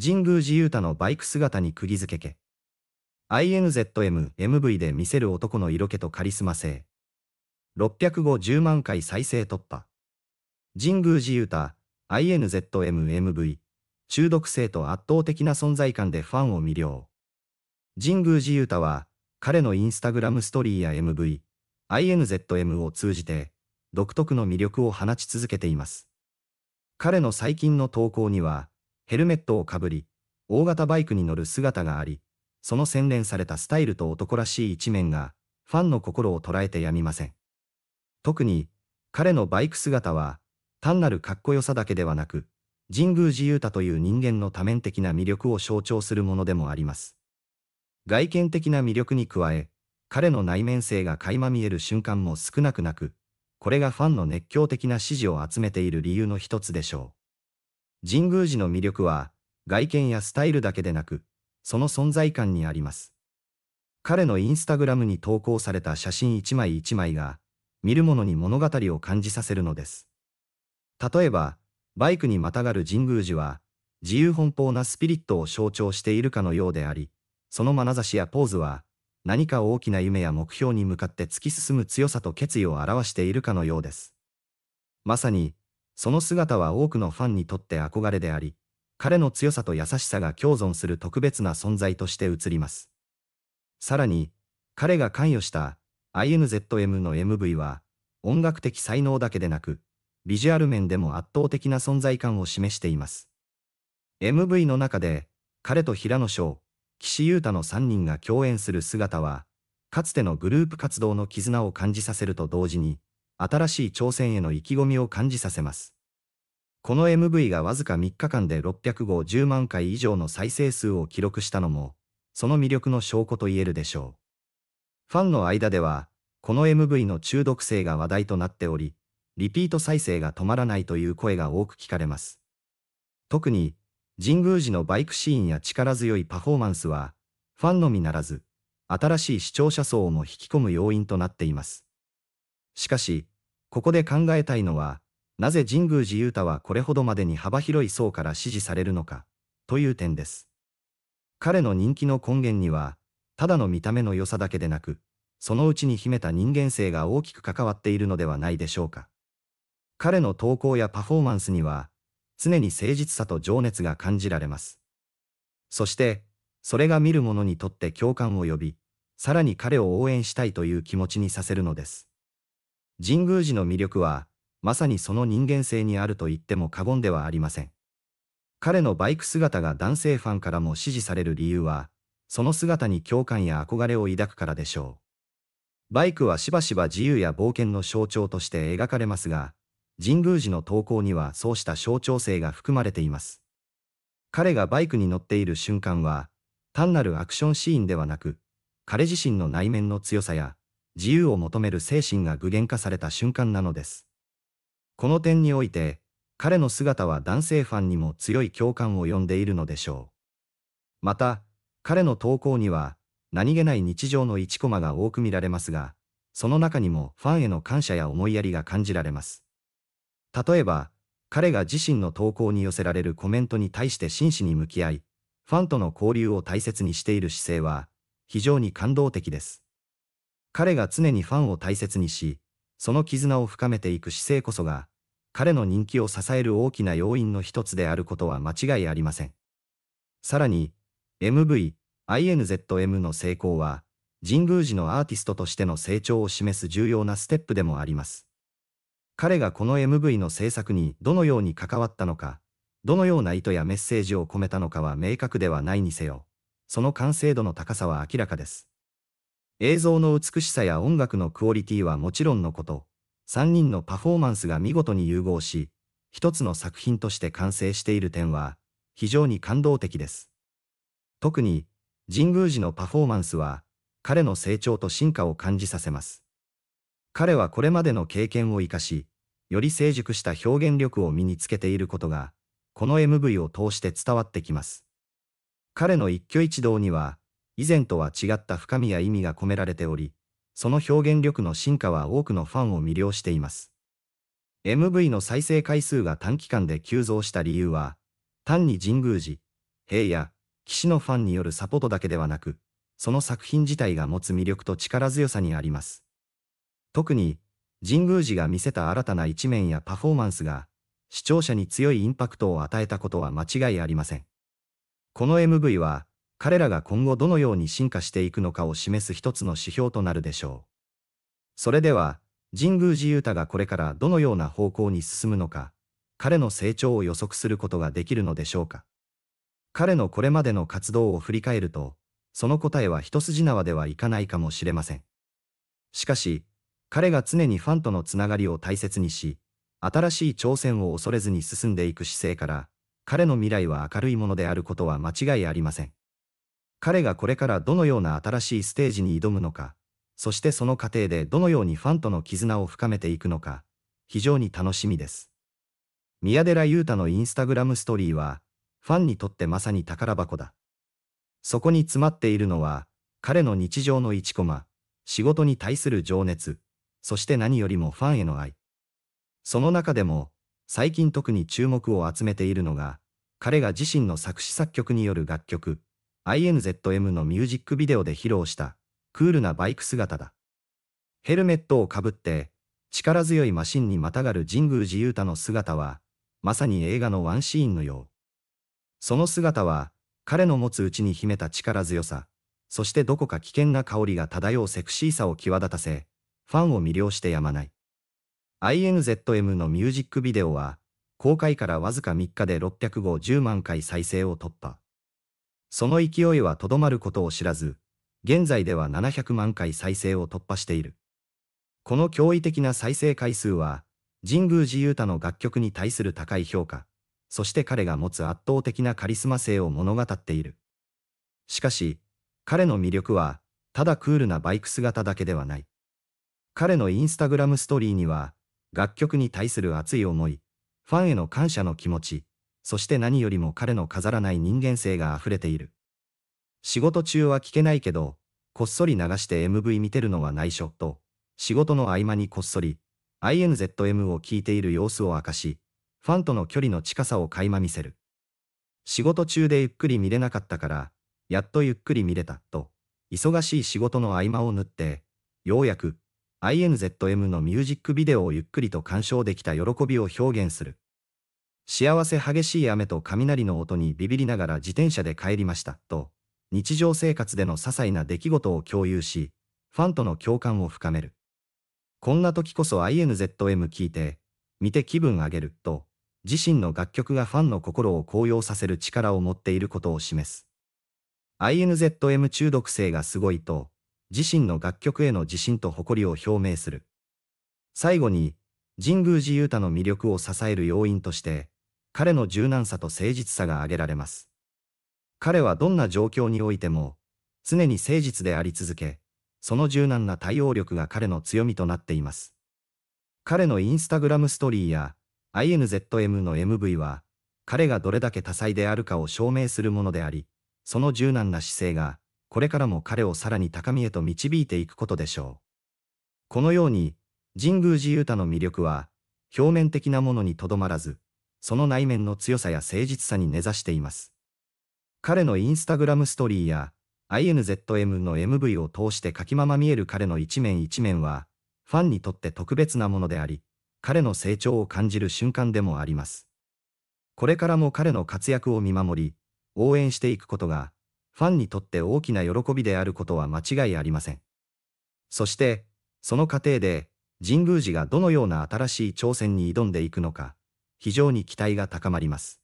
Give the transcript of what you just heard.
神宮寺勇太のバイク姿に釘付けけ。INZM、MV で見せる男の色気とカリスマ性。6 5 1 0万回再生突破。神宮寺勇太、INZM、MV。中毒性と圧倒的な存在感でファンを魅了。神宮寺勇太は、彼のインスタグラムストーリーや MV、INZM を通じて、独特の魅力を放ち続けています。彼の最近の投稿には、ヘルメットをかぶり、大型バイクに乗る姿があり、その洗練されたスタイルと男らしい一面が、ファンの心を捉えてやみません。特に、彼のバイク姿は、単なるかっこよさだけではなく、神宮寺勇太という人間の多面的な魅力を象徴するものでもあります。外見的な魅力に加え、彼の内面性が垣間見える瞬間も少なくなく、これがファンの熱狂的な支持を集めている理由の一つでしょう。神宮寺の魅力は、外見やスタイルだけでなく、その存在感にあります。彼のインスタグラムに投稿された写真一枚一枚が、見る者に物語を感じさせるのです。例えば、バイクにまたがる神宮寺は、自由奔放なスピリットを象徴しているかのようであり、その眼差しやポーズは、何か大きな夢や目標に向かって突き進む強さと決意を表しているかのようです。まさに、その姿は多くのファンにとって憧れであり、彼の強さと優しさが共存する特別な存在として映ります。さらに、彼が関与した INZM の MV は、音楽的才能だけでなく、ビジュアル面でも圧倒的な存在感を示しています。MV の中で、彼と平野翔、岸優太の3人が共演する姿は、かつてのグループ活動の絆を感じさせると同時に、新しい挑戦への意気込みを感じさせます。この MV がわずか3日間で600号10万回以上の再生数を記録したのも、その魅力の証拠と言えるでしょう。ファンの間では、この MV の中毒性が話題となっており、リピート再生が止まらないという声が多く聞かれます。特に、神宮寺のバイクシーンや力強いパフォーマンスは、ファンのみならず、新しい視聴者層も引き込む要因となっています。しかし、ここで考えたいのは、なぜ神宮寺勇太はこれほどまでに幅広い層から支持されるのか、という点です。彼の人気の根源には、ただの見た目の良さだけでなく、そのうちに秘めた人間性が大きく関わっているのではないでしょうか。彼の投稿やパフォーマンスには、常に誠実さと情熱が感じられます。そして、それが見る者にとって共感を呼び、さらに彼を応援したいという気持ちにさせるのです。神宮寺の魅力は、まさにその人間性にあると言っても過言ではありません。彼のバイク姿が男性ファンからも支持される理由は、その姿に共感や憧れを抱くからでしょう。バイクはしばしば自由や冒険の象徴として描かれますが、神宮寺の投稿にはそうした象徴性が含まれています。彼がバイクに乗っている瞬間は、単なるアクションシーンではなく、彼自身の内面の強さや自由を求める精神が具現化された瞬間なのです。この点において、彼の姿は男性ファンにも強い共感を呼んでいるのでしょう。また、彼の投稿には、何気ない日常の1コマが多く見られますが、その中にもファンへの感謝や思いやりが感じられます。例えば、彼が自身の投稿に寄せられるコメントに対して真摯に向き合い、ファンとの交流を大切にしている姿勢は、非常に感動的です。彼が常にファンを大切にし、その絆を深めていく姿勢こそが、彼の人気を支える大きな要因の一つであることは間違いありません。さらに、MV、INZM の成功は、神宮寺のアーティストとしての成長を示す重要なステップでもあります。彼がこの MV の制作にどのように関わったのか、どのような意図やメッセージを込めたのかは明確ではないにせよ、その完成度の高さは明らかです。映像の美しさや音楽のクオリティはもちろんのこと、3人のパフォーマンスが見事に融合し、一つの作品として完成している点は、非常に感動的です。特に、神宮寺のパフォーマンスは、彼の成長と進化を感じさせます。彼はこれまでの経験を生かし、より成熟した表現力を身につけていることが、この MV を通して伝わってきます。彼の一挙一動には、以前とは違った深みや意味が込められており、その表現力の進化は多くのファンを魅了しています。MV の再生回数が短期間で急増した理由は、単に神宮寺、平野、騎士のファンによるサポートだけではなく、その作品自体が持つ魅力と力強さにあります。特に、神宮寺が見せた新たな一面やパフォーマンスが、視聴者に強いインパクトを与えたことは間違いありません。この MV は、彼らが今後どのように進化していくのかを示す一つの指標となるでしょう。それでは、神宮寺勇太がこれからどのような方向に進むのか、彼の成長を予測することができるのでしょうか。彼のこれまでの活動を振り返ると、その答えは一筋縄ではいかないかもしれません。しかし、彼が常にファンとのつながりを大切にし、新しい挑戦を恐れずに進んでいく姿勢から、彼の未来は明るいものであることは間違いありません。彼がこれからどのような新しいステージに挑むのか、そしてその過程でどのようにファンとの絆を深めていくのか、非常に楽しみです。宮寺優太のインスタグラムストーリーは、ファンにとってまさに宝箱だ。そこに詰まっているのは、彼の日常の一コマ、仕事に対する情熱、そして何よりもファンへの愛。その中でも、最近特に注目を集めているのが、彼が自身の作詞作曲による楽曲、INZM のミュージックビデオで披露したクールなバイク姿だ。ヘルメットをかぶって力強いマシンにまたがる神宮寺雄太の姿はまさに映画のワンシーンのよう。その姿は彼の持つうちに秘めた力強さ、そしてどこか危険な香りが漂うセクシーさを際立たせ、ファンを魅了してやまない。INZM のミュージックビデオは公開からわずか3日で650万回再生を突破。その勢いはとどまることを知らず、現在では700万回再生を突破している。この驚異的な再生回数は、神宮寺勇太の楽曲に対する高い評価、そして彼が持つ圧倒的なカリスマ性を物語っている。しかし、彼の魅力は、ただクールなバイク姿だけではない。彼のインスタグラムストーリーには、楽曲に対する熱い思い、ファンへの感謝の気持ち、そして何よりも彼の飾らない人間性が溢れている。仕事中は聞けないけど、こっそり流して MV 見てるのは内緒と、仕事の合間にこっそり、INZM を聞いている様子を明かし、ファンとの距離の近さを垣間見せる。仕事中でゆっくり見れなかったから、やっとゆっくり見れた、と、忙しい仕事の合間を縫って、ようやく、INZM のミュージックビデオをゆっくりと鑑賞できた喜びを表現する。幸せ激しい雨と雷の音にビビりながら自転車で帰りました、と、日常生活での些細な出来事を共有し、ファンとの共感を深める。こんな時こそ INZM 聴いて、見て気分上げる、と、自身の楽曲がファンの心を高揚させる力を持っていることを示す。INZM 中毒性がすごいと、自身の楽曲への自信と誇りを表明する。最後に、神宮寺勇太の魅力を支える要因として、彼の柔軟さと誠実さが挙げられます。彼はどんな状況においても、常に誠実であり続け、その柔軟な対応力が彼の強みとなっています。彼のインスタグラムストーリーや INZM の MV は、彼がどれだけ多彩であるかを証明するものであり、その柔軟な姿勢が、これからも彼をさらに高みへと導いていくことでしょう。このように、神宮寺勇太の魅力は、表面的なものにとどまらず、その内面の強さや誠実さに根ざしています。彼のインスタグラムストーリーや INZM の MV を通してかきまま見える彼の一面一面は、ファンにとって特別なものであり、彼の成長を感じる瞬間でもあります。これからも彼の活躍を見守り、応援していくことが、ファンにとって大きな喜びであることは間違いありません。そして、その過程で、神宮寺がどのような新しい挑戦に挑んでいくのか、非常に期待が高まります。